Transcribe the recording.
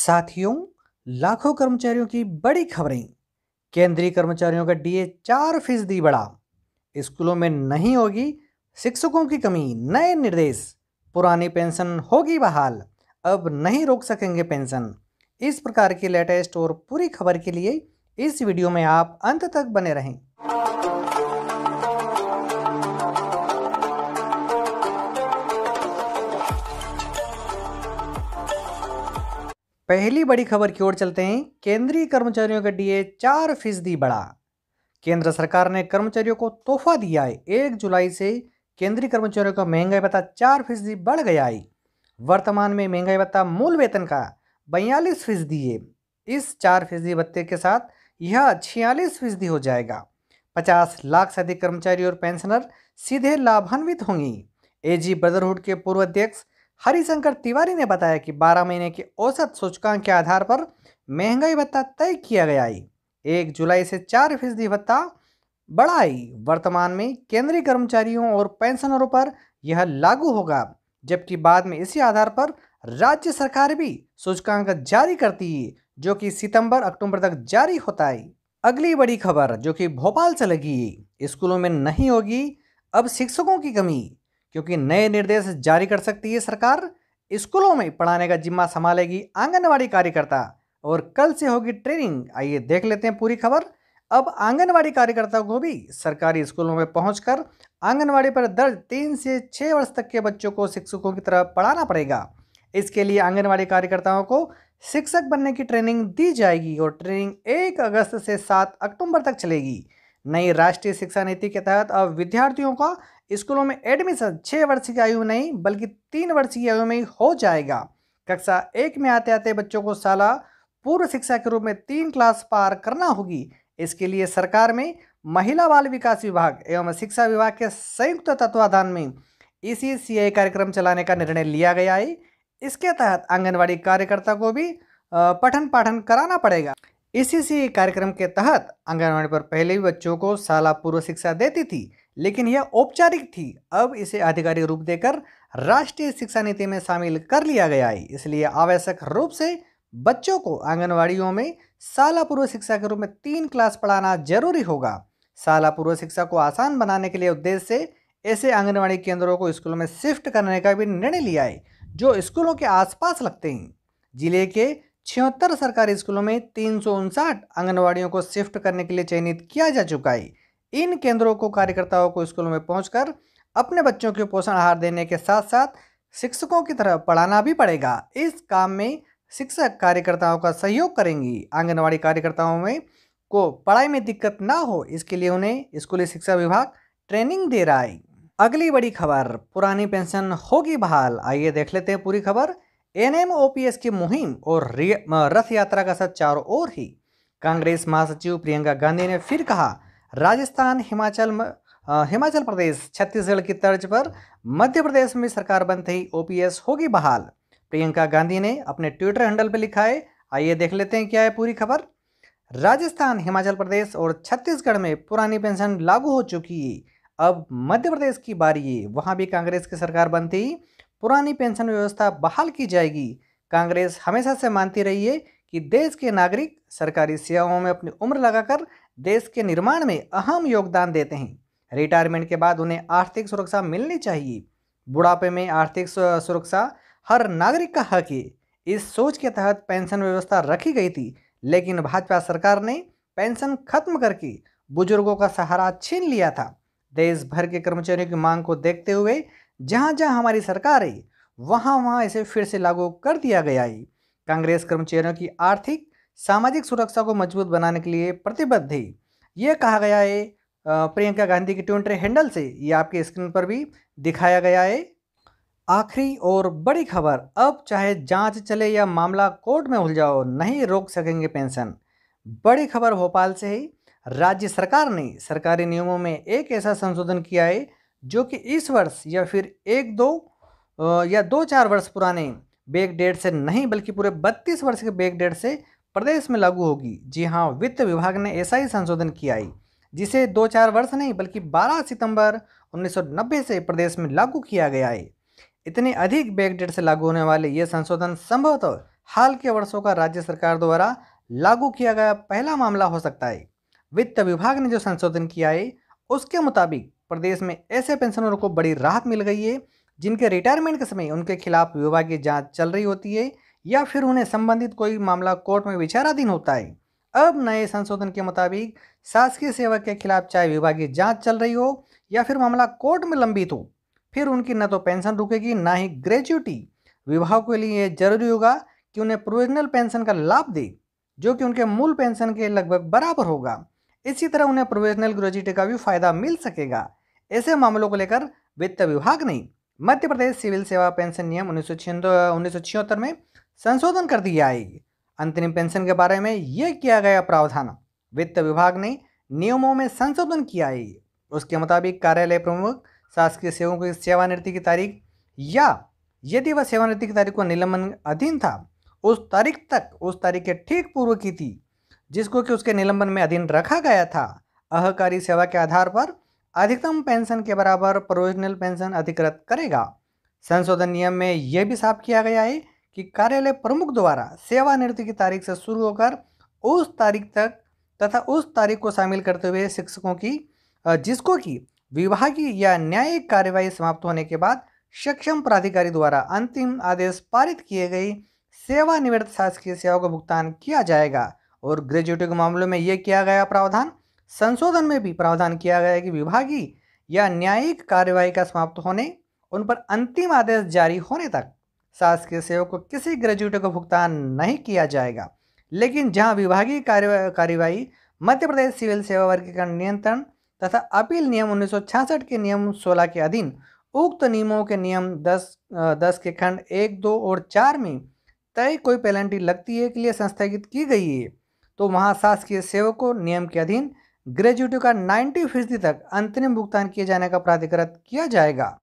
साथियों लाखों कर्मचारियों की बड़ी खबरें केंद्रीय कर्मचारियों का डीए चार फीसदी बढ़ा स्कूलों में नहीं होगी शिक्षकों की कमी नए निर्देश पुरानी पेंशन होगी बहाल अब नहीं रोक सकेंगे पेंशन इस प्रकार की लेटेस्ट और पूरी खबर के लिए इस वीडियो में आप अंत तक बने रहें पहली बड़ी खबर की ओर चलते हैं केंद्रीय कर्मचारियों का डीए चार फीसदी बढ़ा केंद्र सरकार ने कर्मचारियों को तोहफा दिया है एक जुलाई से केंद्रीय कर्मचारियों का महंगाई भत्ता चार फीसदी बढ़ गया है वर्तमान में महंगाई भत्ता मूल वेतन का बयालीस फीसदी है इस चार फीसदी भत्ते के साथ यह छियालीस फीसदी हो जाएगा पचास लाख से अधिक कर्मचारी और पेंशनर सीधे लाभान्वित होंगी एजी ब्रदरहुड के पूर्व अध्यक्ष हरिशंकर तिवारी ने बताया कि 12 महीने के औसत सूचकांक के आधार पर महंगाई भत्ता तय किया गया है एक जुलाई से चार फीसदी भत्ता बढ़ाई वर्तमान में केंद्रीय कर्मचारियों और पेंशनरों पर यह लागू होगा जबकि बाद में इसी आधार पर राज्य सरकार भी सूचकांक जारी करती है जो कि सितंबर अक्टूबर तक जारी होता है अगली बड़ी खबर जो कि भोपाल से लगी है स्कूलों में नहीं होगी अब शिक्षकों की कमी क्योंकि नए निर्देश जारी कर सकती है सरकार स्कूलों में पढ़ाने का जिम्मा संभालेगी आंगनबाड़ी कार्यकर्ता और कल से होगी ट्रेनिंग आइए देख लेते हैं पूरी खबर अब आंगनबाड़ी कार्यकर्ताओं को भी सरकारी स्कूलों में पहुंचकर आंगनबाड़ी पर दर्ज तीन से छः वर्ष तक के बच्चों को शिक्षकों की तरह पढ़ाना पड़ेगा इसके लिए आंगनबाड़ी कार्यकर्ताओं को शिक्षक बनने की ट्रेनिंग दी जाएगी और ट्रेनिंग एक अगस्त से सात अक्टूबर तक चलेगी नई राष्ट्रीय शिक्षा नीति के तहत अब विद्यार्थियों का स्कूलों में एडमिशन छः वर्ष की आयु में नहीं बल्कि तीन वर्ष की आयु में ही हो जाएगा कक्षा एक में आते आते बच्चों को साला पूर्व शिक्षा के रूप में तीन क्लास पार करना होगी इसके लिए सरकार में महिला बाल विकास विभाग एवं शिक्षा विभाग के संयुक्त तत्वाधान में इसी सी कार्यक्रम चलाने का निर्णय लिया गया है इसके तहत आंगनबाड़ी कार्यकर्ता को भी पठन पाठन कराना पड़ेगा इसी सी कार्यक्रम के तहत आंगनबाड़ी पर पहले भी बच्चों को शाला पूर्व शिक्षा देती थी लेकिन यह औपचारिक थी अब इसे आधिकारिक रूप देकर राष्ट्रीय शिक्षा नीति में शामिल कर लिया गया है इसलिए आवश्यक रूप से बच्चों को आंगनवाड़ियों में शाला पूर्व शिक्षा के रूप में तीन क्लास पढ़ाना जरूरी होगा शाला पूर्व शिक्षा को आसान बनाने के लिए उद्देश्य से ऐसे आंगनवाड़ी केंद्रों को स्कूलों में शिफ्ट करने का भी निर्णय लिया है जो स्कूलों के आसपास लगते हैं जिले के छिहत्तर सरकारी स्कूलों में तीन आंगनवाड़ियों को शिफ्ट करने के लिए चयनित किया जा चुका है इन केंद्रों को कार्यकर्ताओं को स्कूलों में पहुंचकर अपने बच्चों के पोषण आहार देने के साथ साथ शिक्षकों की तरह पढ़ाना भी पड़ेगा इस काम में शिक्षक कार्यकर्ताओं का सहयोग करेंगी आंगनवाड़ी कार्यकर्ताओं में को पढ़ाई में दिक्कत ना हो इसके लिए उन्हें स्कूली शिक्षा विभाग ट्रेनिंग दे रहा है अगली बड़ी खबर पुरानी पेंशन होगी बहाल आइए देख लेते हैं पूरी खबर एन की मुहिम और रथ यात्रा का साथ चारों ओर ही कांग्रेस महासचिव प्रियंका गांधी ने फिर कहा राजस्थान हिमाचल हिमाचल प्रदेश छत्तीसगढ़ की तर्ज पर मध्य प्रदेश में सरकार बनते ही ओपीएस होगी बहाल प्रियंका गांधी ने अपने ट्विटर हैंडल पर लिखा है आइए देख लेते हैं क्या है पूरी खबर राजस्थान हिमाचल प्रदेश और छत्तीसगढ़ में पुरानी पेंशन लागू हो चुकी है अब मध्य प्रदेश की बारी है वहाँ भी कांग्रेस की सरकार बनती ही पुरानी पेंशन व्यवस्था बहाल की जाएगी कांग्रेस हमेशा से मानती रही है कि देश के नागरिक सरकारी सेवाओं में अपनी उम्र लगाकर देश के निर्माण में अहम योगदान देते हैं रिटायरमेंट के बाद उन्हें आर्थिक सुरक्षा मिलनी चाहिए बुढ़ापे में आर्थिक सुरक्षा हर नागरिक का हक है इस सोच के तहत पेंशन व्यवस्था रखी गई थी लेकिन भाजपा सरकार ने पेंशन खत्म करके बुजुर्गों का सहारा छीन लिया था देश भर के कर्मचारियों की मांग को देखते हुए जहाँ जहाँ हमारी सरकार है वहाँ वहाँ इसे फिर से लागू कर दिया गया है कांग्रेस कर्मचारियों की आर्थिक सामाजिक सुरक्षा को मजबूत बनाने के लिए प्रतिबद्ध है ये कहा गया है प्रियंका गांधी के ट्विटर हैंडल से ये आपके स्क्रीन पर भी दिखाया गया है आखिरी और बड़ी खबर अब चाहे जांच चले या मामला कोर्ट में उलझाओ नहीं रोक सकेंगे पेंशन बड़ी खबर भोपाल से है राज्य सरकार ने सरकारी नियमों में एक ऐसा संशोधन किया है जो कि इस वर्ष या फिर एक दो या दो चार वर्ष पुराने बैक डेट से नहीं बल्कि पूरे बत्तीस वर्ष के बैक डेट से प्रदेश में लागू होगी जी हाँ वित्त विभाग ने ऐसा ही संशोधन किया है जिसे दो चार वर्ष नहीं बल्कि 12 सितंबर 1990 से प्रदेश में लागू किया गया है इतने अधिक बैकडेट से लागू होने वाले ये संशोधन संभवतः हाल के वर्षों का राज्य सरकार द्वारा लागू किया गया पहला मामला हो सकता है वित्त विभाग ने जो संशोधन किया है उसके मुताबिक प्रदेश में ऐसे पेंशनरों को बड़ी राहत मिल गई है जिनके रिटायरमेंट के समय उनके खिलाफ विभागीय जाँच चल रही होती है या फिर उन्हें संबंधित कोई मामला कोर्ट में विचाराधीन होता है अब नए संशोधन के मुताबिक शासकीय सेवक के खिलाफ चाहे विभागीय जांच चल रही हो या फिर मामला कोर्ट में लंबित हो फिर उनकी न तो पेंशन रुकेगी ना ही ग्रेच्यूटी विभाग के लिए यह जरूरी होगा कि उन्हें प्रोविजनल पेंशन का लाभ दे जो कि उनके मूल पेंशन के लगभग बराबर होगा इसी तरह उन्हें प्रोविजनल ग्रेजुटी का भी फायदा मिल सकेगा ऐसे मामलों को लेकर वित्त विभाग ने मध्य प्रदेश सिविल सेवा पेंशन नियम उन्नीस सौ में संशोधन कर दी जाएगी अंतरिम पेंशन के बारे में यह किया गया प्रावधान वित्त विभाग ने नियमों में संशोधन किया है उसके मुताबिक कार्यालय प्रमुख शासकीय सेवकों की सेवानिवृत्ति की तारीख या यदि वह सेवानिवृत्ति की तारीख को निलंबन अधीन था उस तारीख तक उस तारीख के ठीक पूर्व की थी जिसको कि उसके निलंबन में अधीन रखा गया था अहकारी सेवा के आधार पर अधिकतम पेंशन के बराबर प्रोविजनल पेंशन अधिकृत करेगा संशोधन नियम में यह भी साफ किया गया है कि कार्यालय प्रमुख द्वारा सेवानिवृत्ति की तारीख से शुरू होकर उस तारीख तक तथा उस तारीख को शामिल करते हुए शिक्षकों की जिसको कि विभागीय या न्यायिक कार्यवाही समाप्त होने के बाद सक्षम प्राधिकारी द्वारा अंतिम आदेश पारित किए गए सेवानिवृत्त शासकीय सेवाओं का भुगतान किया जाएगा और ग्रेजुएटी के मामले में यह किया गया प्रावधान संशोधन में भी प्रावधान किया गया कि विभागीय या न्यायिक कार्यवाही का समाप्त होने उन पर अंतिम आदेश जारी होने तक शासकीय सेवक को किसी ग्रेजुएट को भुगतान नहीं किया जाएगा लेकिन जहां विभागीय कार्य कार्यवाही मध्य प्रदेश सिविल सेवा वर्गीकरण नियंत्रण तथा अपील नियम उन्नीस के नियम 16 के अधीन उक्त नियमों के नियम 10 10 के खंड एक दो और चार में तय कोई पेनल्टी लगती है के लिए संस्थगित की गई है तो वहाँ शासकीय सेवक को नियम के अधीन ग्रेजुएटों का 90 फीसदी तक अंतरिम भुगतान किए जाने का प्राधिकृत किया जाएगा